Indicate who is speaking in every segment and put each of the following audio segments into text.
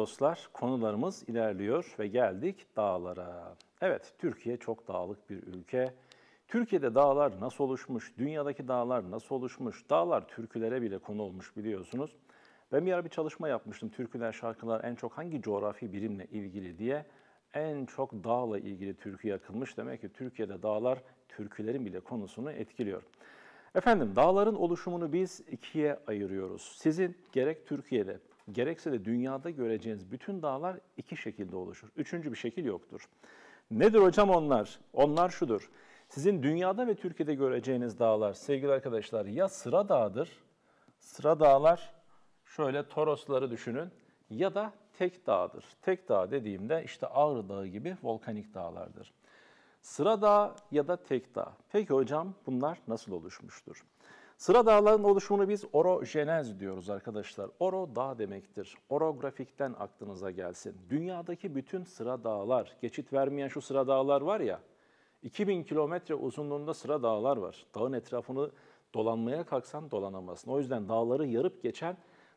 Speaker 1: dostlar, konularımız ilerliyor ve geldik dağlara. Evet, Türkiye çok dağlık bir ülke. Türkiye'de dağlar nasıl oluşmuş, dünyadaki dağlar nasıl oluşmuş, dağlar türkülere bile konu olmuş biliyorsunuz. Ben bir ara bir çalışma yapmıştım, türküler, şarkılar en çok hangi coğrafi birimle ilgili diye. En çok dağla ilgili türkü yakılmış. Demek ki Türkiye'de dağlar türkülerin bile konusunu etkiliyor. Efendim dağların oluşumunu biz ikiye ayırıyoruz. Sizin gerek Türkiye'de gerekse de dünyada göreceğiniz bütün dağlar iki şekilde oluşur. Üçüncü bir şekil yoktur. Nedir hocam onlar? Onlar şudur. Sizin dünyada ve Türkiye'de göreceğiniz dağlar sevgili arkadaşlar ya sıra dağdır, sıra dağlar şöyle torosları düşünün ya da tek dağdır. Tek dağ dediğimde işte Ağrı Dağı gibi volkanik dağlardır. Sıra dağ ya da tek dağ. Peki hocam bunlar nasıl oluşmuştur? Sıra dağların oluşumunu biz orojenez diyoruz arkadaşlar. Oro dağ demektir. Orografikten aklınıza gelsin. Dünyadaki bütün sıra dağlar, geçit vermeyen şu sıra dağlar var ya, 2000 kilometre uzunluğunda sıra dağlar var. Dağın etrafını dolanmaya kalksan dolanamazsın. O yüzden dağları yarıp geçen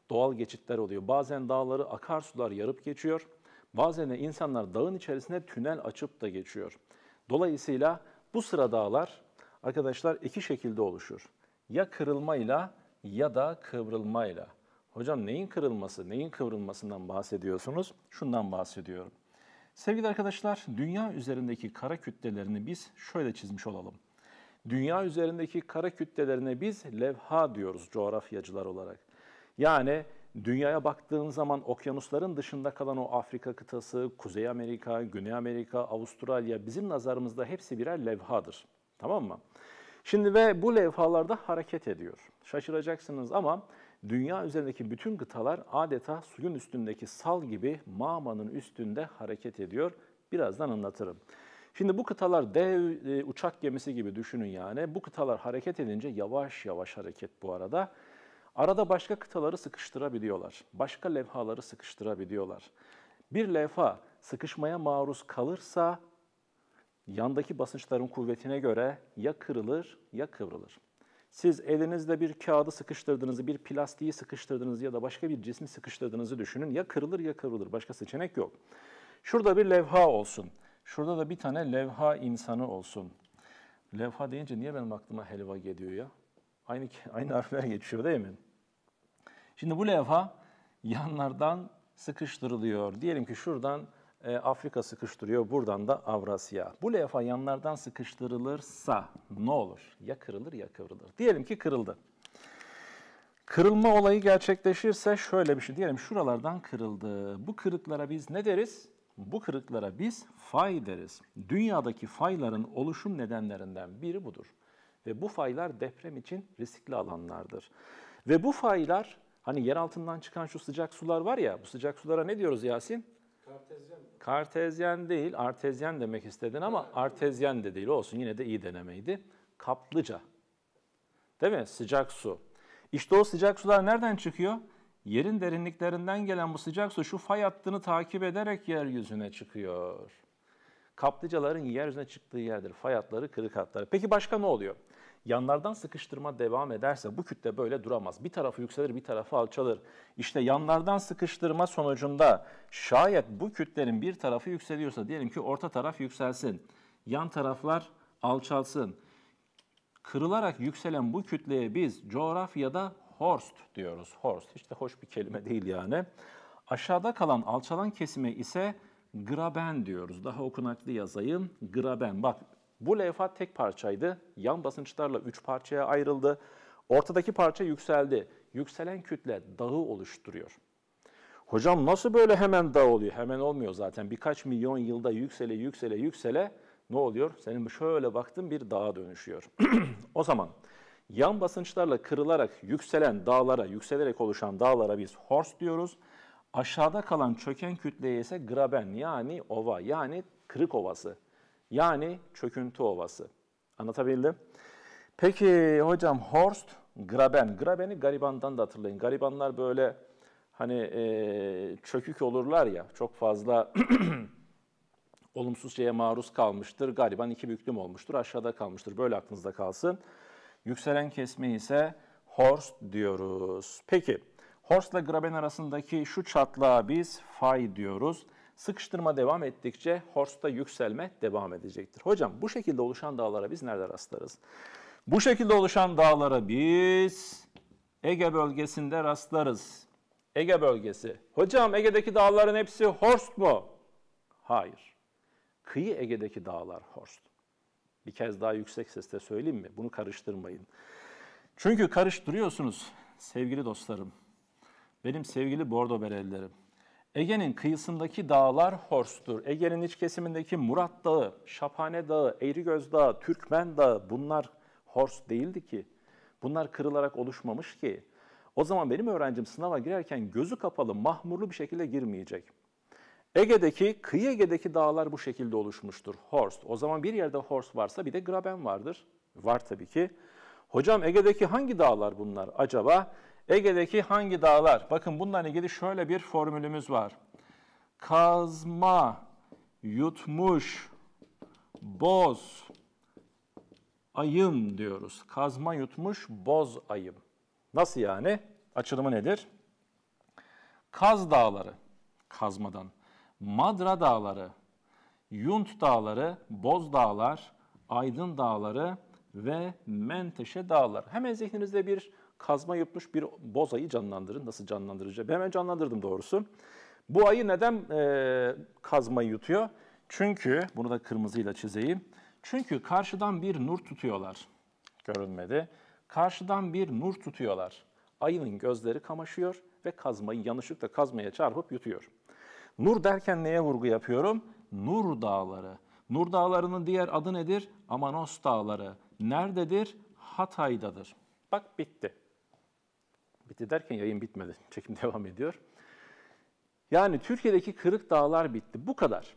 Speaker 1: doğal geçitler oluyor. Bazen dağları akarsular yarıp geçiyor. Bazen de insanlar dağın içerisine tünel açıp da geçiyor. Dolayısıyla bu sıra dağlar arkadaşlar iki şekilde oluşur. Ya kırılmayla ya da kıvrılmayla. Hocam neyin kırılması, neyin kıvrılmasından bahsediyorsunuz? Şundan bahsediyorum. Sevgili arkadaşlar, dünya üzerindeki kara kütlelerini biz şöyle çizmiş olalım. Dünya üzerindeki kara kütlelerine biz levha diyoruz coğrafyacılar olarak. Yani dünyaya baktığın zaman okyanusların dışında kalan o Afrika kıtası, Kuzey Amerika, Güney Amerika, Avustralya bizim nazarımızda hepsi birer levhadır. Tamam mı? Şimdi ve bu levhalarda hareket ediyor. Şaşıracaksınız ama dünya üzerindeki bütün kıtalar adeta suyun üstündeki sal gibi mağmanın üstünde hareket ediyor. Birazdan anlatırım. Şimdi bu kıtalar dev e, uçak gemisi gibi düşünün yani. Bu kıtalar hareket edince yavaş yavaş hareket bu arada. Arada başka kıtaları sıkıştırabiliyorlar. Başka levhaları sıkıştırabiliyorlar. Bir levha sıkışmaya maruz kalırsa yandaki basınçların kuvvetine göre ya kırılır ya kıvrılır. Siz elinizde bir kağıdı sıkıştırdığınızı, bir plastiği sıkıştırdığınızı ya da başka bir cismi sıkıştırdığınızı düşünün. Ya kırılır ya kıvrılır. Başka seçenek yok. Şurada bir levha olsun. Şurada da bir tane levha insanı olsun. Levha deyince niye benim aklıma helva geliyor ya? Aynı aynı harfler geçiyor değil mi? Şimdi bu levha yanlardan sıkıştırılıyor. Diyelim ki şuradan e, Afrika sıkıştırıyor, buradan da Avrasya. Bu levha yanlardan sıkıştırılırsa ne olur? Ya kırılır ya kıvrılır. Diyelim ki kırıldı. Kırılma olayı gerçekleşirse şöyle bir şey diyelim. Şuralardan kırıldı. Bu kırıklara biz ne deriz? Bu kırıklara biz fay deriz. Dünyadaki fayların oluşum nedenlerinden biri budur. Ve bu faylar deprem için riskli alanlardır. Ve bu faylar hani yer altından çıkan şu sıcak sular var ya, bu sıcak sulara ne diyoruz Yasin? Kartezyen Kartezyen değil, artezyen demek istedin ama artezyen de değil. Olsun yine de iyi denemeydi. Kaplıca. Değil mi? Sıcak su. İşte o sıcak sular nereden çıkıyor? Yerin derinliklerinden gelen bu sıcak su şu fay hattını takip ederek yeryüzüne çıkıyor. Kaplıcaların yeryüzüne çıktığı yerdir. Fay hatları, kırık hatları. Peki başka ne oluyor? Yanlardan sıkıştırma devam ederse bu kütle böyle duramaz. Bir tarafı yükselir, bir tarafı alçalır. İşte yanlardan sıkıştırma sonucunda şayet bu kütlenin bir tarafı yükseliyorsa diyelim ki orta taraf yükselsin. Yan taraflar alçalsın. Kırılarak yükselen bu kütleye biz coğrafyada horst diyoruz. Horst hiç de hoş bir kelime değil yani. Aşağıda kalan alçalan kesime ise graben diyoruz. Daha okunaklı yazayım. Graben. Bak bu levha tek parçaydı. Yan basınçlarla üç parçaya ayrıldı. Ortadaki parça yükseldi. Yükselen kütle dağı oluşturuyor. Hocam nasıl böyle hemen dağ oluyor? Hemen olmuyor zaten. Birkaç milyon yılda yüksele yüksele yüksele ne oluyor? Senin şöyle baktığın bir dağa dönüşüyor. o zaman yan basınçlarla kırılarak yükselen dağlara, yükselerek oluşan dağlara biz horse diyoruz. Aşağıda kalan çöken kütleye ise graben yani ova yani kırık ovası yani çöküntü ovası. Anlatabildim? Peki hocam Horst graben. Graben'i garibandan da hatırlayın. Garibanlar böyle hani e, çökük olurlar ya çok fazla olumsuz şeye maruz kalmıştır. Gariban iki büklüm olmuştur aşağıda kalmıştır. Böyle aklınızda kalsın. Yükselen kesme ise Horst diyoruz. Peki. Horst ile Graben arasındaki şu çatlağa biz fay diyoruz. Sıkıştırma devam ettikçe Horst'ta yükselme devam edecektir. Hocam bu şekilde oluşan dağlara biz nerede rastlarız? Bu şekilde oluşan dağlara biz Ege bölgesinde rastlarız. Ege bölgesi. Hocam Ege'deki dağların hepsi Horst mu? Hayır. Kıyı Ege'deki dağlar Horst. Bir kez daha yüksek sesle söyleyeyim mi? Bunu karıştırmayın. Çünkü karıştırıyorsunuz sevgili dostlarım. Benim sevgili Bordo Berelilerim. Ege'nin kıyısındaki dağlar Horst'tur. Ege'nin iç kesimindeki Murat Dağı, Şaphane Dağı, Eğrigöz Dağı, Türkmen Dağı bunlar Horst değildi ki. Bunlar kırılarak oluşmamış ki. O zaman benim öğrencim sınava girerken gözü kapalı, mahmurlu bir şekilde girmeyecek. Ege'deki, kıyı Ege'deki dağlar bu şekilde oluşmuştur. Horst. O zaman bir yerde Horst varsa bir de Graben vardır. Var tabii ki. Hocam Ege'deki hangi dağlar bunlar acaba? Ege'deki hangi dağlar? Bakın bununla ilgili şöyle bir formülümüz var. Kazma, yutmuş, boz, ayım diyoruz. Kazma, yutmuş, boz, ayım. Nasıl yani? Açılımı nedir? Kaz dağları, kazmadan. Madra dağları, Yunt dağları, Boz dağlar, Aydın dağları ve Menteşe dağları. Hemen zihninizde bir kazma yutmuş bir boz ayı canlandırın. Nasıl canlandıracağım? Hemen canlandırdım doğrusu. Bu ayı neden e, kazmayı yutuyor? Çünkü, bunu da kırmızıyla çizeyim. Çünkü karşıdan bir nur tutuyorlar. Görünmedi. Karşıdan bir nur tutuyorlar. Ayının gözleri kamaşıyor ve kazmayı yanlışlıkla kazmaya çarpıp yutuyor. Nur derken neye vurgu yapıyorum? Nur dağları. Nur dağlarının diğer adı nedir? Amanos dağları. Nerededir? Hatay'dadır. Bak bitti. Bitti derken yayın bitmedi. Çekim devam ediyor. Yani Türkiye'deki kırık dağlar bitti. Bu kadar.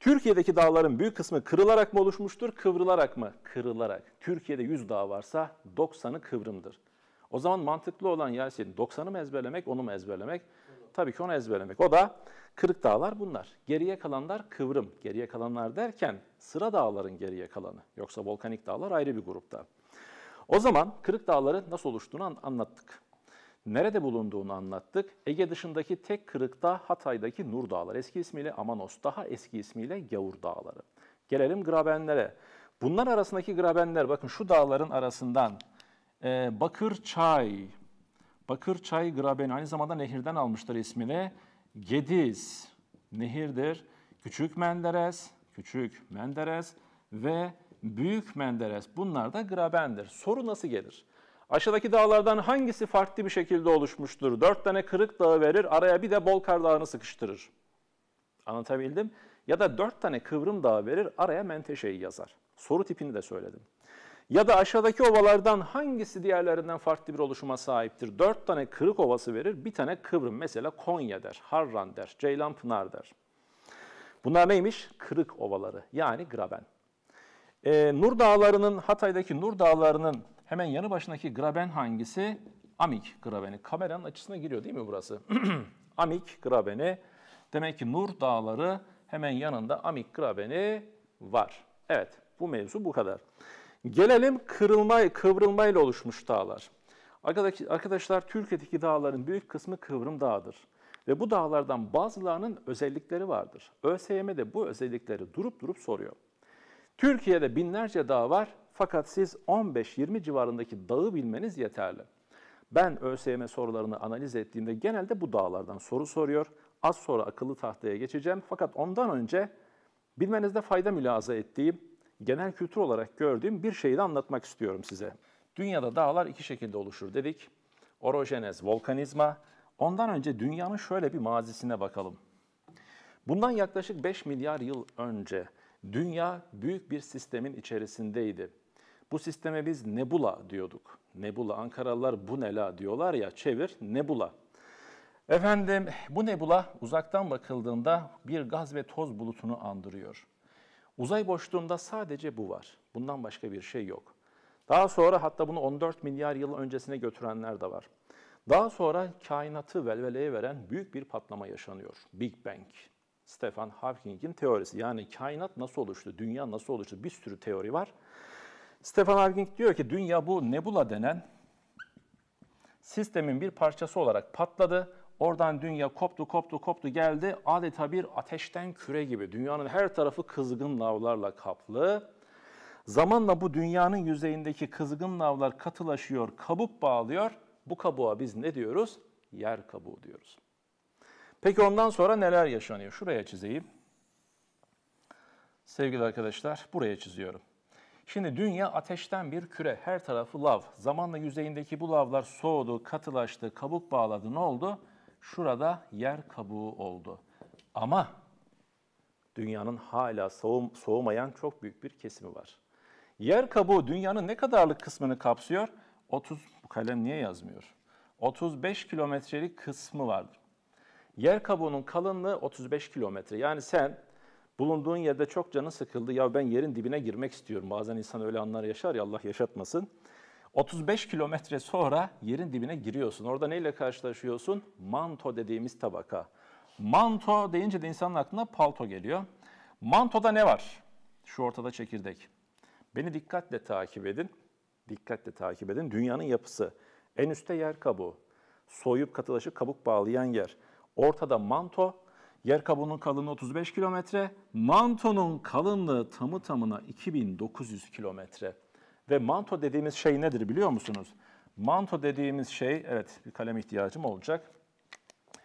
Speaker 1: Türkiye'deki dağların büyük kısmı kırılarak mı oluşmuştur, kıvrılarak mı? Kırılarak. Türkiye'de 100 dağ varsa 90'ı kıvrımdır. O zaman mantıklı olan Yasin 90'ı mı ezberlemek, onu mu ezberlemek? Tabii ki onu ezberlemek. O da kırık dağlar bunlar. Geriye kalanlar kıvrım. Geriye kalanlar derken sıra dağların geriye kalanı. Yoksa volkanik dağlar ayrı bir grupta. O zaman kırık dağların nasıl oluştuğunu anlattık nerede bulunduğunu anlattık. Ege dışındaki tek kırıkta Hatay'daki Nur Dağları, eski ismiyle Amanos, daha eski ismiyle Gavur Dağları. Gelelim Grabenlere. Bunlar arasındaki Grabenler, bakın şu dağların arasından e, Bakırçay, Bakırçay Grabeni aynı zamanda nehirden almışlar ismini. Gediz, nehirdir. Küçük Menderes, Küçük Menderes ve Büyük Menderes. Bunlar da Graben'dir. Soru nasıl gelir? Aşağıdaki dağlardan hangisi farklı bir şekilde oluşmuştur? Dört tane kırık dağı verir, araya bir de bol kar dağını sıkıştırır. Anlatabildim. Ya da dört tane kıvrım dağı verir, araya menteşeyi yazar. Soru tipini de söyledim. Ya da aşağıdaki ovalardan hangisi diğerlerinden farklı bir oluşuma sahiptir? Dört tane kırık ovası verir, bir tane kıvrım. Mesela Konya der, Harran der, Ceylanpınar der. Bunlar neymiş? Kırık ovaları yani graben. Ee, Nur Dağları'nın, Hatay'daki Nur Dağları'nın Hemen yanı başındaki graben hangisi? Amik grabeni. Kameranın açısına giriyor değil mi burası? amik grabeni. Demek ki Nur Dağları hemen yanında amik grabeni var. Evet bu mevzu bu kadar. Gelelim kırılma, kıvrılmayla oluşmuş dağlar. Arkadaşlar Türkiye'deki dağların büyük kısmı kıvrım dağıdır. Ve bu dağlardan bazılarının özellikleri vardır. ÖSYM de bu özellikleri durup durup soruyor. Türkiye'de binlerce dağ var fakat siz 15-20 civarındaki dağı bilmeniz yeterli. Ben ÖSYM sorularını analiz ettiğimde genelde bu dağlardan soru soruyor. Az sonra akıllı tahtaya geçeceğim. Fakat ondan önce bilmenizde fayda mülaza ettiğim, genel kültür olarak gördüğüm bir şeyi de anlatmak istiyorum size. Dünyada dağlar iki şekilde oluşur dedik. Orojenez, volkanizma. Ondan önce dünyanın şöyle bir mazisine bakalım. Bundan yaklaşık 5 milyar yıl önce dünya büyük bir sistemin içerisindeydi. Bu sisteme biz nebula diyorduk. Nebula, Ankaralılar bu nela diyorlar ya çevir nebula. Efendim bu nebula uzaktan bakıldığında bir gaz ve toz bulutunu andırıyor. Uzay boşluğunda sadece bu var. Bundan başka bir şey yok. Daha sonra hatta bunu 14 milyar yıl öncesine götürenler de var. Daha sonra kainatı velveleye veren büyük bir patlama yaşanıyor. Big Bang. Stephen Hawking'in teorisi yani kainat nasıl oluştu, dünya nasıl oluştu bir sürü teori var. Stefan Hawking diyor ki dünya bu nebula denen sistemin bir parçası olarak patladı. Oradan dünya koptu koptu koptu geldi. Adeta bir ateşten küre gibi. Dünyanın her tarafı kızgın lavlarla kaplı. Zamanla bu dünyanın yüzeyindeki kızgın lavlar katılaşıyor, kabuk bağlıyor. Bu kabuğa biz ne diyoruz? Yer kabuğu diyoruz. Peki ondan sonra neler yaşanıyor? Şuraya çizeyim. Sevgili arkadaşlar, buraya çiziyorum. Şimdi dünya ateşten bir küre, her tarafı lav. Zamanla yüzeyindeki bu lavlar soğudu, katılaştı, kabuk bağladı. Ne oldu? Şurada yer kabuğu oldu. Ama dünyanın hala soğum, soğumayan çok büyük bir kesimi var. Yer kabuğu dünyanın ne kadarlık kısmını kapsıyor? 30, bu kalem niye yazmıyor? 35 kilometrelik kısmı vardır. Yer kabuğunun kalınlığı 35 kilometre. Yani sen Bulunduğun yerde çok canın sıkıldı. Ya ben yerin dibine girmek istiyorum. Bazen insan öyle anlar yaşar ya Allah yaşatmasın. 35 kilometre sonra yerin dibine giriyorsun. Orada neyle karşılaşıyorsun? Manto dediğimiz tabaka. Manto deyince de insanın aklına palto geliyor. Mantoda ne var? Şu ortada çekirdek. Beni dikkatle takip edin. Dikkatle takip edin. Dünyanın yapısı. En üstte yer kabuğu. Soyup katılaşıp kabuk bağlayan yer. Ortada manto, Yer kabuğunun kalınlığı 35 kilometre, mantonun kalınlığı tamı tamına 2900 kilometre. Ve manto dediğimiz şey nedir biliyor musunuz? Manto dediğimiz şey, evet bir kalem ihtiyacım olacak.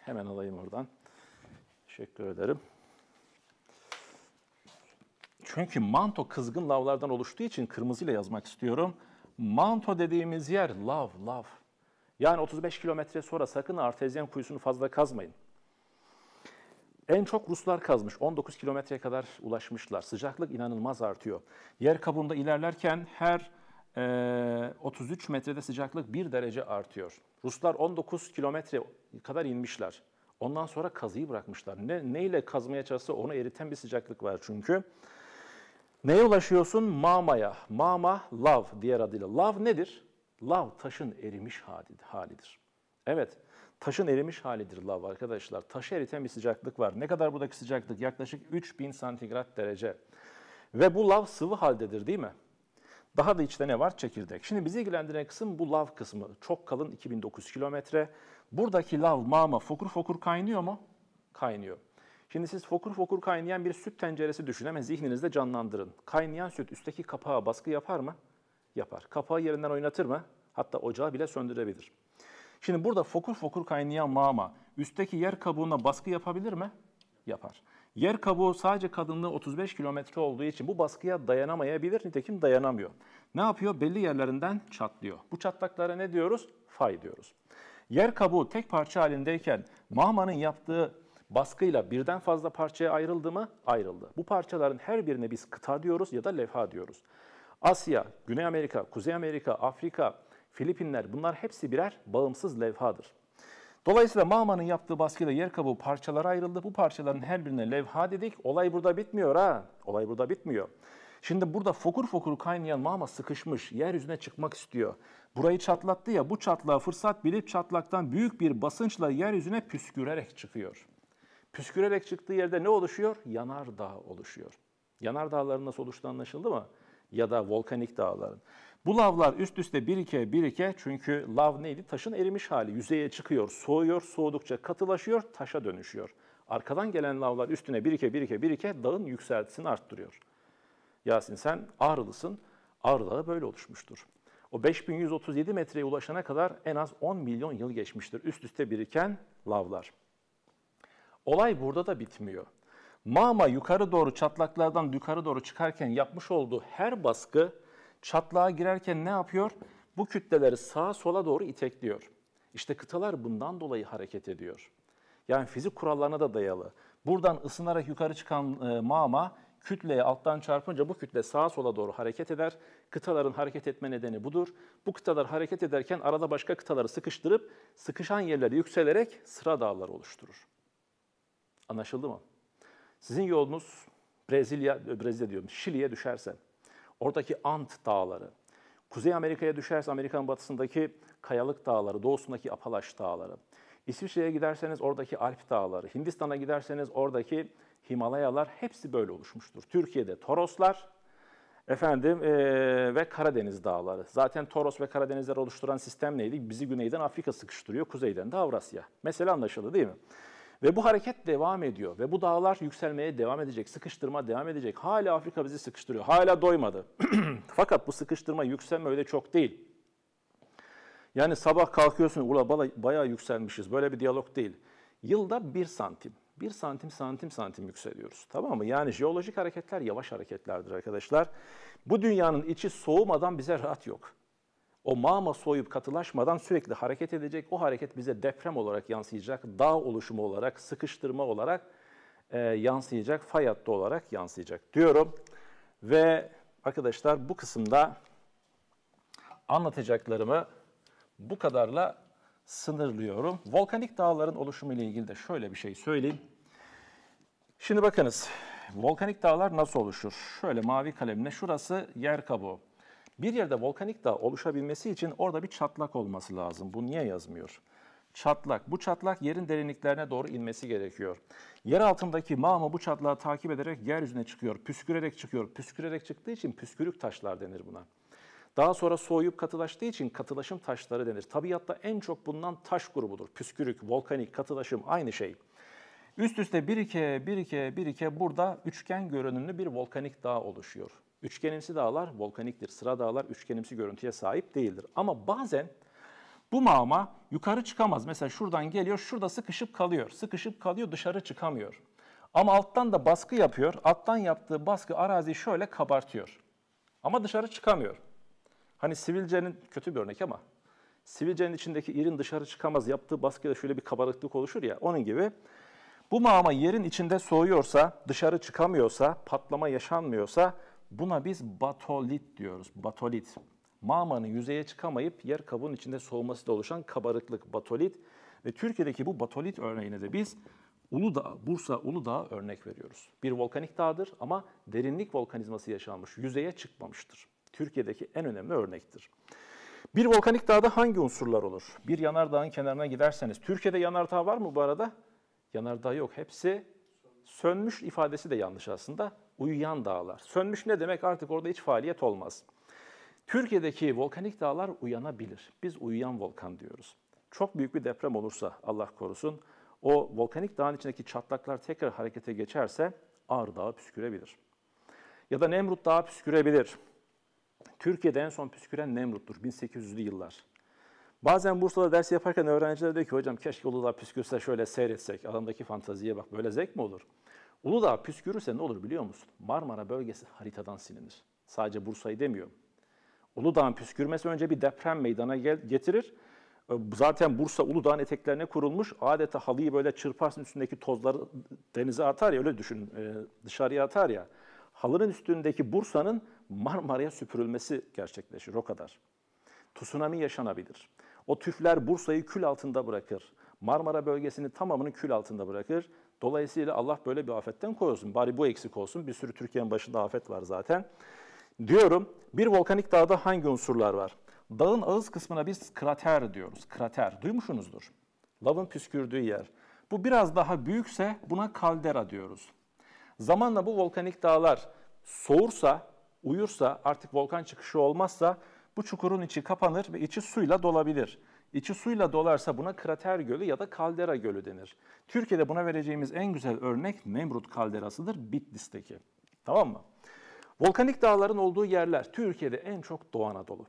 Speaker 1: Hemen alayım oradan. Teşekkür ederim. Çünkü manto kızgın lavlardan oluştuğu için kırmızıyla yazmak istiyorum. Manto dediğimiz yer lav, lav. Yani 35 kilometre sonra sakın artezyen kuyusunu fazla kazmayın. En çok Ruslar kazmış. 19 kilometreye kadar ulaşmışlar. Sıcaklık inanılmaz artıyor. Yer kabuğunda ilerlerken her e, 33 metrede sıcaklık 1 derece artıyor. Ruslar 19 kilometre kadar inmişler. Ondan sonra kazıyı bırakmışlar. Ne, neyle kazmaya çalışsa onu eriten bir sıcaklık var çünkü. Neye ulaşıyorsun? Mama'ya. Mama, lav diğer adıyla. Lav nedir? Lav taşın erimiş halidir. Evet taşın erimiş halidir lav arkadaşlar. Taşı eriten bir sıcaklık var. Ne kadar buradaki sıcaklık? Yaklaşık 3000 santigrat derece. Ve bu lav sıvı haldedir değil mi? Daha da içte ne var? Çekirdek. Şimdi bizi ilgilendiren kısım bu lav kısmı. Çok kalın 2009 kilometre. Buradaki lav, mağma fokur fokur kaynıyor mu? Kaynıyor. Şimdi siz fokur fokur kaynayan bir süt tenceresi düşün. Hemen zihninizde canlandırın. Kaynayan süt üstteki kapağa baskı yapar mı? Yapar. Kapağı yerinden oynatır mı? Hatta ocağı bile söndürebilir. Şimdi burada fokur fokur kaynayan mama üstteki yer kabuğuna baskı yapabilir mi? Yapar. Yer kabuğu sadece kadınlığı 35 kilometre olduğu için bu baskıya dayanamayabilir. Nitekim dayanamıyor. Ne yapıyor? Belli yerlerinden çatlıyor. Bu çatlaklara ne diyoruz? Fay diyoruz. Yer kabuğu tek parça halindeyken mamanın yaptığı baskıyla birden fazla parçaya ayrıldı mı? Ayrıldı. Bu parçaların her birine biz kıta diyoruz ya da levha diyoruz. Asya, Güney Amerika, Kuzey Amerika, Afrika, Filipinler bunlar hepsi birer bağımsız levhadır. Dolayısıyla Mahma'nın yaptığı baskıyla yer kabuğu parçalara ayrıldı. Bu parçaların her birine levha dedik. Olay burada bitmiyor ha. Olay burada bitmiyor. Şimdi burada fokur fokur kaynayan mama sıkışmış, yeryüzüne çıkmak istiyor. Burayı çatlattı ya, bu çatlağı fırsat bilip çatlaktan büyük bir basınçla yeryüzüne püskürerek çıkıyor. Püskürerek çıktığı yerde ne oluşuyor? Yanardağ oluşuyor. Yanar dağların nasıl oluştuğu anlaşıldı mı? Ya da volkanik dağların. Bu lavlar üst üste birike birike çünkü lav neydi? Taşın erimiş hali. Yüzeye çıkıyor, soğuyor, soğudukça katılaşıyor, taşa dönüşüyor. Arkadan gelen lavlar üstüne birike birike birike dağın yükseltisini arttırıyor. Yasin sen Ağrılısın, Ağrı Dağı böyle oluşmuştur. O 5137 metreye ulaşana kadar en az 10 milyon yıl geçmiştir üst üste biriken lavlar. Olay burada da bitmiyor. Mama yukarı doğru çatlaklardan yukarı doğru çıkarken yapmış olduğu her baskı Çatlağa girerken ne yapıyor? Bu kütleleri sağa sola doğru itekliyor. İşte kıtalar bundan dolayı hareket ediyor. Yani fizik kurallarına da dayalı. Buradan ısınarak yukarı çıkan e, mağma kütleye alttan çarpınca bu kütle sağa sola doğru hareket eder. Kıtaların hareket etme nedeni budur. Bu kıtalar hareket ederken arada başka kıtaları sıkıştırıp sıkışan yerleri yükselerek sıra dağları oluşturur. Anlaşıldı mı? Sizin yolunuz Brezilya, e, Brezilya diyorum, Şili'ye düşerse, Oradaki Ant Dağları, Kuzey Amerika'ya düşerse Amerika'nın batısındaki Kayalık Dağları, doğusundaki Apalaş Dağları, İsviçre'ye giderseniz oradaki Alp Dağları, Hindistan'a giderseniz oradaki Himalayalar hepsi böyle oluşmuştur. Türkiye'de Toroslar, Efendim e, ve Karadeniz dağları. Zaten Toros ve Karadenizler oluşturan sistem neydi? Bizi güneyden Afrika sıkıştırıyor, kuzeyden de Avrasya. Mesela anlaşıldı değil mi? Ve bu hareket devam ediyor ve bu dağlar yükselmeye devam edecek, sıkıştırma devam edecek. Hala Afrika bizi sıkıştırıyor, hala doymadı. Fakat bu sıkıştırma, yükselme öyle çok değil. Yani sabah kalkıyorsun, ula bala, bayağı yükselmişiz, böyle bir diyalog değil. Yılda bir santim, bir santim santim santim yükseliyoruz. Tamam mı? Yani jeolojik hareketler yavaş hareketlerdir arkadaşlar. Bu dünyanın içi soğumadan bize rahat yok o mağma soyup katılaşmadan sürekli hareket edecek. O hareket bize deprem olarak yansıyacak, dağ oluşumu olarak, sıkıştırma olarak e, yansıyacak, fay hattı olarak yansıyacak diyorum. Ve arkadaşlar bu kısımda anlatacaklarımı bu kadarla sınırlıyorum. Volkanik dağların oluşumu ile ilgili de şöyle bir şey söyleyeyim. Şimdi bakınız volkanik dağlar nasıl oluşur? Şöyle mavi kalemle şurası yer kabuğu. Bir yerde volkanik dağ oluşabilmesi için orada bir çatlak olması lazım. Bu niye yazmıyor? Çatlak. Bu çatlak yerin derinliklerine doğru inmesi gerekiyor. Yer altındaki mağma bu çatlağı takip ederek yeryüzüne çıkıyor. Püskürerek çıkıyor. Püskürerek çıktığı için püskürük taşlar denir buna. Daha sonra soğuyup katılaştığı için katılaşım taşları denir. Tabiatta en çok bulunan taş grubudur. Püskürük, volkanik, katılaşım aynı şey. Üst üste birike, birike, birike burada üçgen görünümlü bir volkanik dağ oluşuyor. Üçgenimsi dağlar volkaniktir. Sıra dağlar üçgenimsi görüntüye sahip değildir. Ama bazen bu mağma yukarı çıkamaz. Mesela şuradan geliyor, şurada sıkışıp kalıyor. Sıkışıp kalıyor, dışarı çıkamıyor. Ama alttan da baskı yapıyor. Alttan yaptığı baskı araziyi şöyle kabartıyor. Ama dışarı çıkamıyor. Hani sivilcenin, kötü bir örnek ama, sivilcenin içindeki irin dışarı çıkamaz yaptığı baskıyla şöyle bir kabarıklık oluşur ya, onun gibi bu mağma yerin içinde soğuyorsa, dışarı çıkamıyorsa, patlama yaşanmıyorsa Buna biz batolit diyoruz. Batolit. Mağmanın yüzeye çıkamayıp yer kabuğun içinde soğuması da oluşan kabarıklık batolit. Ve Türkiye'deki bu batolit örneğine de biz Uludağ, Bursa Uludağ örnek veriyoruz. Bir volkanik dağdır ama derinlik volkanizması yaşanmış, yüzeye çıkmamıştır. Türkiye'deki en önemli örnektir. Bir volkanik dağda hangi unsurlar olur? Bir yanardağın kenarına giderseniz, Türkiye'de yanardağ var mı bu arada? Yanardağ yok, hepsi sönmüş ifadesi de yanlış aslında. Uyuyan dağlar. Sönmüş ne demek artık orada hiç faaliyet olmaz. Türkiye'deki volkanik dağlar uyanabilir. Biz uyuyan volkan diyoruz. Çok büyük bir deprem olursa Allah korusun o volkanik dağın içindeki çatlaklar tekrar harekete geçerse Ağrı Dağı püskürebilir. Ya da Nemrut Dağı püskürebilir. Türkiye'de en son püsküren Nemrut'tur 1800'lü yıllar. Bazen Bursa'da ders yaparken öğrenciler diyor ki hocam keşke Uludağ püskürse şöyle seyretsek. Adamdaki fantaziye bak böyle zevk mi olur? Uludağ püskürürse ne olur biliyor musun? Marmara bölgesi haritadan silinir. Sadece Bursa'yı demiyorum. Uludağ'ın püskürmesi önce bir deprem meydana getirir. Zaten Bursa Uludağ'ın eteklerine kurulmuş. Adeta halıyı böyle çırparsın üstündeki tozları denize atar ya öyle düşün e, dışarıya atar ya. Halının üstündeki Bursa'nın Marmara'ya süpürülmesi gerçekleşir o kadar. Tsunami yaşanabilir. O tüfler Bursa'yı kül altında bırakır. Marmara bölgesini tamamını kül altında bırakır. Dolayısıyla Allah böyle bir afetten korusun. Bari bu eksik olsun. Bir sürü Türkiye'nin başında afet var zaten. Diyorum bir volkanik dağda hangi unsurlar var? Dağın ağız kısmına biz krater diyoruz. Krater. Duymuşsunuzdur. Lavın püskürdüğü yer. Bu biraz daha büyükse buna kaldera diyoruz. Zamanla bu volkanik dağlar soğursa, uyursa, artık volkan çıkışı olmazsa bu çukurun içi kapanır ve içi suyla dolabilir. İçi suyla dolarsa buna krater gölü ya da kaldera gölü denir. Türkiye'de buna vereceğimiz en güzel örnek Nemrut kalderasıdır Bitlis'teki. Tamam mı? Volkanik dağların olduğu yerler Türkiye'de en çok Doğu Anadolu.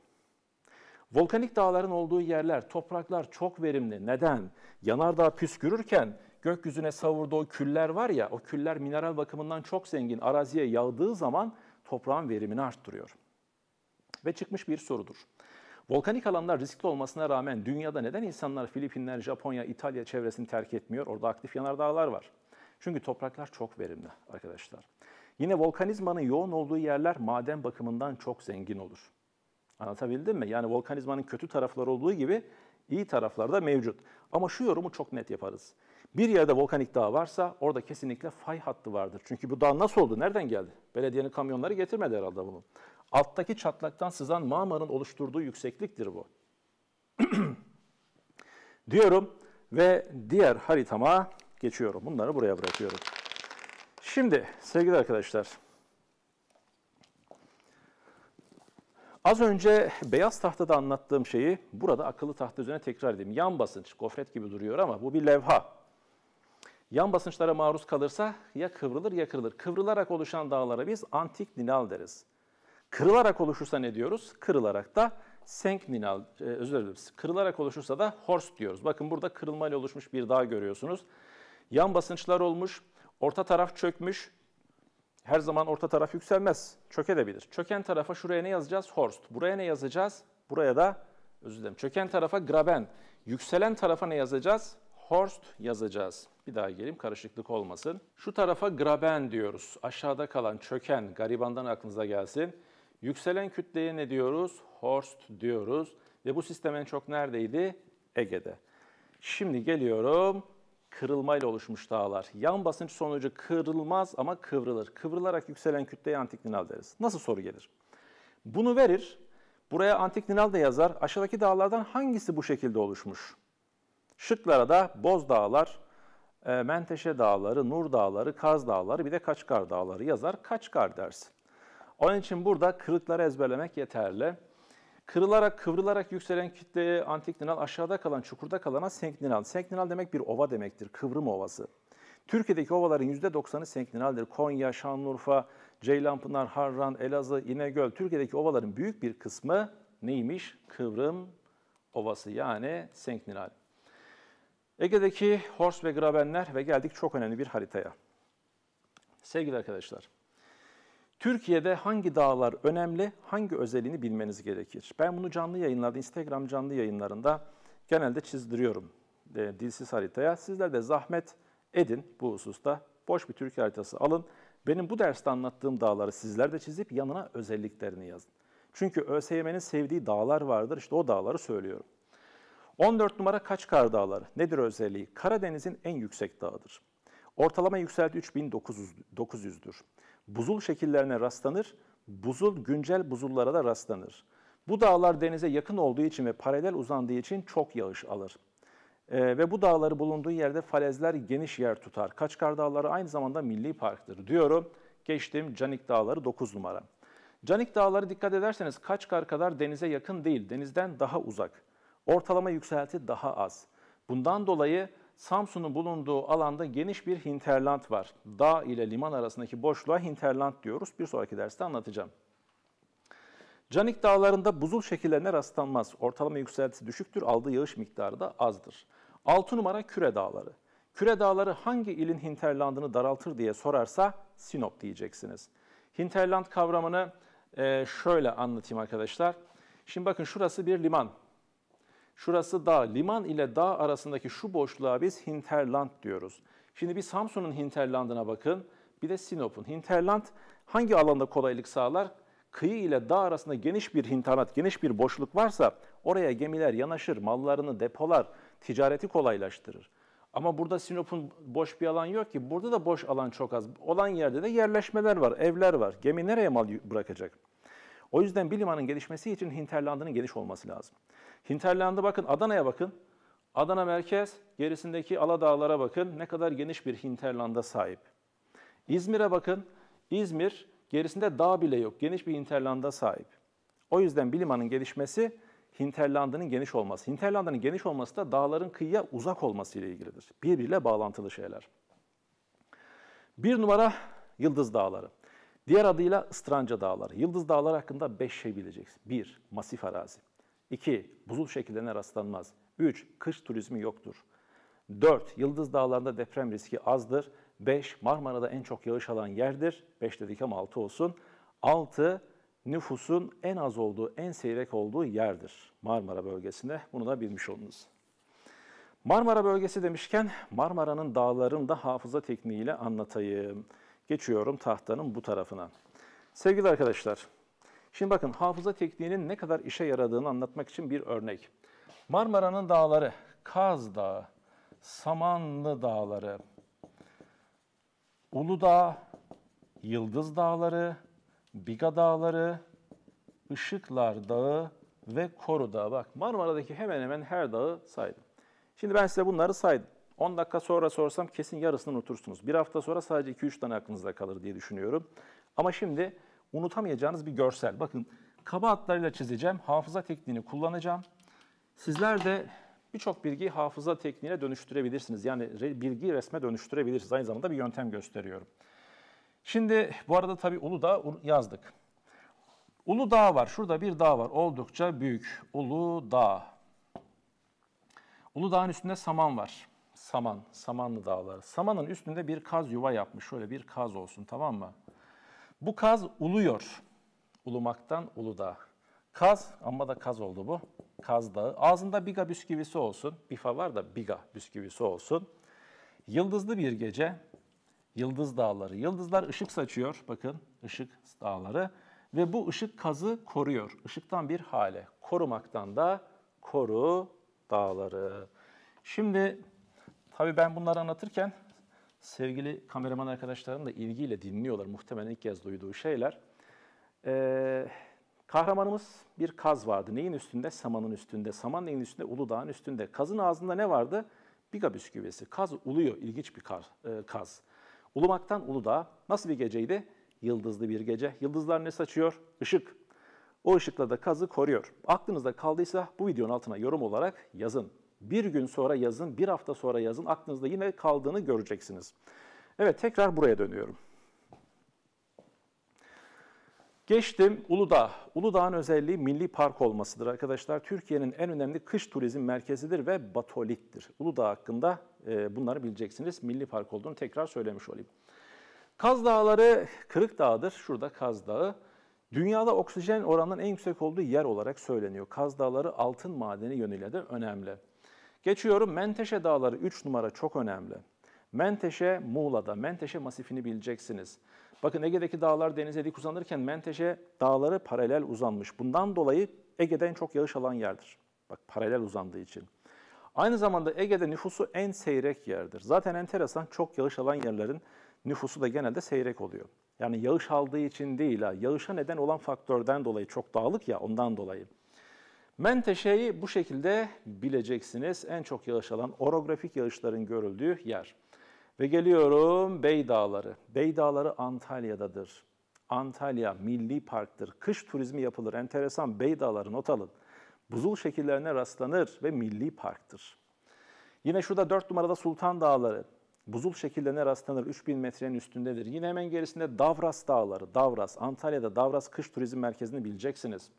Speaker 1: Volkanik dağların olduğu yerler, topraklar çok verimli. Neden? Yanardağ püskürürken gökyüzüne savurduğu küller var ya, o küller mineral bakımından çok zengin araziye yağdığı zaman toprağın verimini arttırıyor. Ve çıkmış bir sorudur. Volkanik alanlar riskli olmasına rağmen dünyada neden insanlar Filipinler, Japonya, İtalya çevresini terk etmiyor? Orada aktif yanardağlar var. Çünkü topraklar çok verimli arkadaşlar. Yine volkanizmanın yoğun olduğu yerler maden bakımından çok zengin olur. Anlatabildim mi? Yani volkanizmanın kötü tarafları olduğu gibi iyi taraflar da mevcut. Ama şu yorumu çok net yaparız. Bir yerde volkanik dağ varsa orada kesinlikle fay hattı vardır. Çünkü bu dağ nasıl oldu? Nereden geldi? Belediyenin kamyonları getirmedi herhalde bunu. Alttaki çatlaktan sızan mağmanın oluşturduğu yüksekliktir bu. Diyorum ve diğer haritama geçiyorum. Bunları buraya bırakıyorum. Şimdi sevgili arkadaşlar, Az önce beyaz tahtada anlattığım şeyi burada akıllı tahta üzerine tekrar edeyim. Yan basınç, gofret gibi duruyor ama bu bir levha. Yan basınçlara maruz kalırsa ya kıvrılır ya kırılır. Kıvrılarak oluşan dağlara biz antik dinal deriz. Kırılarak oluşursa ne diyoruz? Kırılarak da senkninal, e, özür dilerim, kırılarak oluşursa da horst diyoruz. Bakın burada kırılmayla oluşmuş bir dağ görüyorsunuz. Yan basınçlar olmuş, orta taraf çökmüş. Her zaman orta taraf yükselmez, çökebilir. Çöken tarafa şuraya ne yazacağız? Horst. Buraya ne yazacağız? Buraya da, özür dilerim, çöken tarafa graben. Yükselen tarafa ne yazacağız? Horst yazacağız. Bir daha geleyim karışıklık olmasın. Şu tarafa graben diyoruz. Aşağıda kalan çöken garibandan aklınıza gelsin. Yükselen kütleye ne diyoruz? Horst diyoruz. Ve bu sistem en çok neredeydi? Ege'de. Şimdi geliyorum kırılmayla oluşmuş dağlar. Yan basınç sonucu kırılmaz ama kıvrılır. Kıvrılarak yükselen kütleye antik ninal deriz. Nasıl soru gelir? Bunu verir. Buraya antik ninal da yazar. Aşağıdaki dağlardan hangisi bu şekilde oluşmuş? Şıklara da Boz Dağlar, e, Menteşe Dağları, Nur Dağları, Kaz Dağları bir de Kaçkar Dağları yazar. Kaçkar dersin. Onun için burada kırıkları ezberlemek yeterli. Kırılarak, kıvrılarak yükselen kitleye antiklinal, aşağıda kalan, çukurda kalana senklinal. Senklinal demek bir ova demektir, kıvrım ovası. Türkiye'deki ovaların %90'ı senklinaldir. Konya, Şanlıurfa, Ceylanpınar, Harran, Elazığ, İnegöl. Türkiye'deki ovaların büyük bir kısmı neymiş? Kıvrım ovası yani senklinal. Ege'deki horse ve Grabenler ve geldik çok önemli bir haritaya. Sevgili arkadaşlar, Türkiye'de hangi dağlar önemli, hangi özelliğini bilmeniz gerekir. Ben bunu canlı yayınlarda, Instagram canlı yayınlarında genelde çizdiriyorum e, dilsiz haritaya. Sizler de zahmet edin bu hususta. Boş bir Türkiye haritası alın. Benim bu derste anlattığım dağları sizler de çizip yanına özelliklerini yazın. Çünkü ÖSYM'nin sevdiği dağlar vardır. İşte o dağları söylüyorum. 14 numara Kaçkar Dağları. Nedir özelliği? Karadeniz'in en yüksek dağıdır. Ortalama yükselti 3900'dür buzul şekillerine rastlanır, buzul güncel buzullara da rastlanır. Bu dağlar denize yakın olduğu için ve paralel uzandığı için çok yağış alır. E, ve bu dağları bulunduğu yerde falezler geniş yer tutar. Kaçkar Dağları aynı zamanda milli parktır diyorum. Geçtim Canik Dağları 9 numara. Canik Dağları dikkat ederseniz Kaçkar kadar denize yakın değil, denizden daha uzak. Ortalama yükselti daha az. Bundan dolayı Samsun'un bulunduğu alanda geniş bir hinterland var. Dağ ile liman arasındaki boşluğa hinterland diyoruz. Bir sonraki derste anlatacağım. Canik dağlarında buzul şekillerine rastlanmaz. Ortalama yükseltisi düşüktür, aldığı yağış miktarı da azdır. 6 numara Küre Dağları. Küre Dağları hangi ilin hinterlandını daraltır diye sorarsa Sinop diyeceksiniz. Hinterland kavramını e, şöyle anlatayım arkadaşlar. Şimdi bakın şurası bir liman. Şurası dağ. Liman ile dağ arasındaki şu boşluğa biz hinterland diyoruz. Şimdi bir Samsun'un hinterlandına bakın. Bir de Sinop'un. Hinterland hangi alanda kolaylık sağlar? Kıyı ile dağ arasında geniş bir hinterland, geniş bir boşluk varsa oraya gemiler yanaşır, mallarını depolar, ticareti kolaylaştırır. Ama burada Sinop'un boş bir alan yok ki. Burada da boş alan çok az. Olan yerde de yerleşmeler var, evler var. Gemi nereye mal bırakacak? O yüzden bir limanın gelişmesi için hinterlandının geniş olması lazım. Hinterlandı bakın Adana'ya bakın. Adana merkez, gerisindeki Aladağlara bakın ne kadar geniş bir hinterlanda sahip. İzmir'e bakın. İzmir gerisinde dağ bile yok. Geniş bir hinterlanda sahip. O yüzden bir limanın gelişmesi hinterlandının geniş olması. Hinterlandının geniş olması da dağların kıyıya uzak olması ile ilgilidir. Birbiriyle bağlantılı şeyler. Bir numara Yıldız Dağları. Diğer adıyla Stranca Dağları. Yıldız Dağları hakkında 5 şey bileceksin. 1. Masif arazi. 2. Buzul şekillerine rastlanmaz. 3. Kış turizmi yoktur. 4. Yıldız Dağları'nda deprem riski azdır. 5. Marmara'da en çok yağış alan yerdir. 5 dedik ama 6 olsun. 6. Nüfusun en az olduğu, en seyrek olduğu yerdir Marmara bölgesinde. Bunu da bilmiş olunuz. Marmara bölgesi demişken Marmara'nın dağlarını da hafıza tekniğiyle anlatayım. Geçiyorum tahtanın bu tarafına. Sevgili arkadaşlar, şimdi bakın hafıza tekniğinin ne kadar işe yaradığını anlatmak için bir örnek. Marmara'nın dağları, Kaz Dağı, Samanlı Dağları, Uludağ, Yıldız Dağları, Biga Dağları, Işıklar Dağı ve Koru Dağı. Bak Marmara'daki hemen hemen her dağı saydım. Şimdi ben size bunları saydım. 10 dakika sonra sorsam kesin yarısını unutursunuz. Bir hafta sonra sadece 2-3 tane aklınızda kalır diye düşünüyorum. Ama şimdi unutamayacağınız bir görsel. Bakın kaba hatlarıyla çizeceğim. Hafıza tekniğini kullanacağım. Sizler de birçok bilgiyi hafıza tekniğine dönüştürebilirsiniz. Yani bilgiyi resme dönüştürebilirsiniz. Aynı zamanda bir yöntem gösteriyorum. Şimdi bu arada tabii Uludağ yazdık. Ulu Dağ var. Şurada bir dağ var. Oldukça büyük. Ulu Dağ. Ulu Dağ'ın üstünde saman var saman, samanlı dağları. Samanın üstünde bir kaz yuva yapmış. Şöyle bir kaz olsun tamam mı? Bu kaz uluyor. Ulumaktan ulu dağ. Kaz, amma da kaz oldu bu. Kaz Dağı. Ağzında biga bisküvisi olsun. Bifa var da biga bisküvisi olsun. Yıldızlı bir gece. Yıldız dağları. Yıldızlar ışık saçıyor. Bakın ışık dağları. Ve bu ışık kazı koruyor. Işıktan bir hale. Korumaktan da koru dağları. Şimdi Tabii ben bunları anlatırken sevgili kameraman arkadaşlarım da ilgiyle dinliyorlar. Muhtemelen ilk kez duyduğu şeyler. Ee, kahramanımız bir kaz vardı. Neyin üstünde? Samanın üstünde. Saman neyin üstünde? Uludağ'ın üstünde. Kazın ağzında ne vardı? Biga bisküvisi. Kaz uluyor. İlginç bir kar, e, kaz. Ulumaktan Uludağ. Nasıl bir geceydi? Yıldızlı bir gece. Yıldızlar ne saçıyor? Işık. O ışıkla da kazı koruyor. Aklınızda kaldıysa bu videonun altına yorum olarak yazın bir gün sonra yazın, bir hafta sonra yazın aklınızda yine kaldığını göreceksiniz. Evet tekrar buraya dönüyorum. Geçtim Uludağ. Uludağ'ın özelliği milli park olmasıdır arkadaşlar. Türkiye'nin en önemli kış turizm merkezidir ve batolittir. Uludağ hakkında e, bunları bileceksiniz. Milli park olduğunu tekrar söylemiş olayım. Kaz Dağları Kırık dağdır. Şurada Kaz Dağı. Dünyada oksijen oranının en yüksek olduğu yer olarak söyleniyor. Kaz Dağları altın madeni yönüyle de önemli. Geçiyorum Menteşe Dağları 3 numara çok önemli. Menteşe Muğla'da, Menteşe masifini bileceksiniz. Bakın Ege'deki dağlar denize dik uzanırken Menteşe dağları paralel uzanmış. Bundan dolayı Ege'den çok yağış alan yerdir. Bak paralel uzandığı için. Aynı zamanda Ege'de nüfusu en seyrek yerdir. Zaten enteresan çok yağış alan yerlerin nüfusu da genelde seyrek oluyor. Yani yağış aldığı için değil ha, yağışa neden olan faktörden dolayı çok dağlık ya ondan dolayı. Menteşe'yi bu şekilde bileceksiniz. En çok yağış alan orografik yağışların görüldüğü yer. Ve geliyorum Bey Dağları. Bey Dağları Antalya'dadır. Antalya Milli Park'tır. Kış turizmi yapılır. Enteresan Bey Dağları not alın. Buzul şekillerine rastlanır ve milli parktır. Yine şurada 4 numarada Sultan Dağları. Buzul şekillerine rastlanır. 3000 metrenin üstündedir. Yine hemen gerisinde Davras Dağları. Davras. Antalya'da Davras Kış Turizm Merkezi'ni bileceksiniz.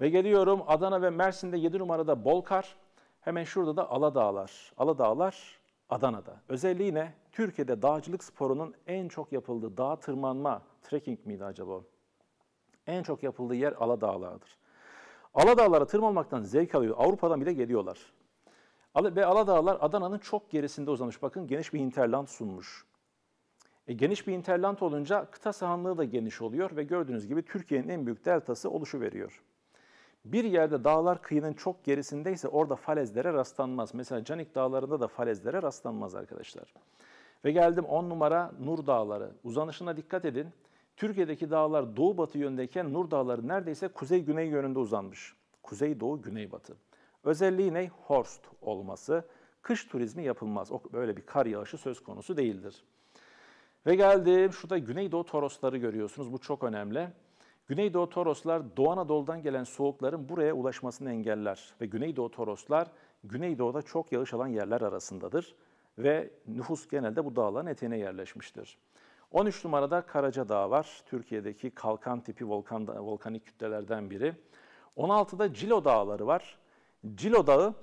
Speaker 1: Ve geliyorum Adana ve Mersin'de 7 numarada Bolkar. Hemen şurada da Aladağlar. Aladağlar Adana'da. Özelliği ne? Türkiye'de dağcılık sporunun en çok yapıldığı dağ tırmanma, trekking miydi acaba? En çok yapıldığı yer Aladağlar'dır. Aladağlara tırmanmaktan zevk alıyor. Avrupa'dan bile geliyorlar. Ve Aladağlar Adana'nın çok gerisinde uzanmış. Bakın geniş bir interland sunmuş. E, geniş bir interland olunca kıta sahanlığı da geniş oluyor ve gördüğünüz gibi Türkiye'nin en büyük deltası oluşu veriyor. Bir yerde dağlar kıyının çok gerisindeyse orada falezlere rastlanmaz. Mesela Canik dağlarında da falezlere rastlanmaz arkadaşlar. Ve geldim 10 numara Nur Dağları. Uzanışına dikkat edin. Türkiye'deki dağlar doğu batı yöndeyken Nur Dağları neredeyse kuzey güney yönünde uzanmış. Kuzey doğu güney batı. Özelliği ne? Horst olması. Kış turizmi yapılmaz. O Böyle bir kar yağışı söz konusu değildir. Ve geldim şurada Güneydoğu Torosları görüyorsunuz. Bu çok önemli. Güneydoğu Toroslar Doğu Anadolu'dan gelen soğukların buraya ulaşmasını engeller ve Güneydoğu Toroslar Güneydoğu'da çok yağış alan yerler arasındadır ve nüfus genelde bu dağların eteğine yerleşmiştir. 13 numarada Karaca Dağı var. Türkiye'deki kalkan tipi volkan, volkanik kütlelerden biri. 16'da Cilo Dağları var. Cilo Dağı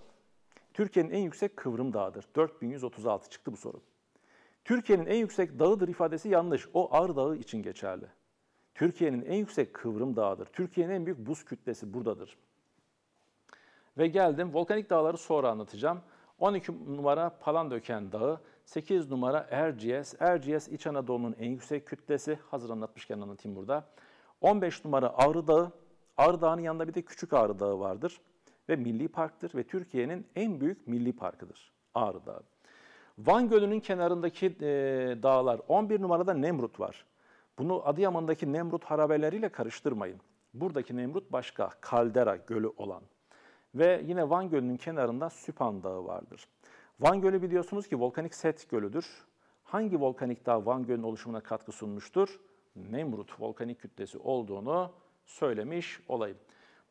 Speaker 1: Türkiye'nin en yüksek kıvrım dağıdır. 4136 çıktı bu soru. Türkiye'nin en yüksek dağıdır ifadesi yanlış. O Ağrı Dağı için geçerli. Türkiye'nin en yüksek kıvrım dağıdır. Türkiye'nin en büyük buz kütlesi buradadır. Ve geldim volkanik dağları sonra anlatacağım. 12 numara Palandöken Dağı, 8 numara Erciyes. Erciyes İç Anadolu'nun en yüksek kütlesi. Hazır anlatmışken anlatayım burada. 15 numara Ağrı Dağı. Ağrı Dağı'nın yanında bir de Küçük Ağrı Dağı vardır. Ve milli parktır ve Türkiye'nin en büyük milli parkıdır Ağrı Dağı. Van Gölü'nün kenarındaki e, dağlar 11 numarada Nemrut var. Bunu Adıyaman'daki Nemrut harabeleriyle karıştırmayın. Buradaki Nemrut başka, Kaldera Gölü olan. Ve yine Van Gölü'nün kenarında Süpan Dağı vardır. Van Gölü biliyorsunuz ki volkanik set gölüdür. Hangi volkanik dağ Van Gölü'nün oluşumuna katkı sunmuştur? Nemrut volkanik kütlesi olduğunu söylemiş olayım.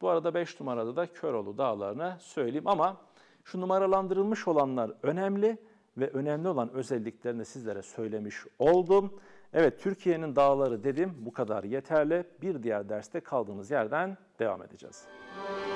Speaker 1: Bu arada 5 numarada da Köroğlu dağlarını söyleyeyim ama şu numaralandırılmış olanlar önemli ve önemli olan özelliklerini sizlere söylemiş oldum. Evet Türkiye'nin dağları dedim bu kadar yeterli. Bir diğer derste kaldığımız yerden devam edeceğiz. Müzik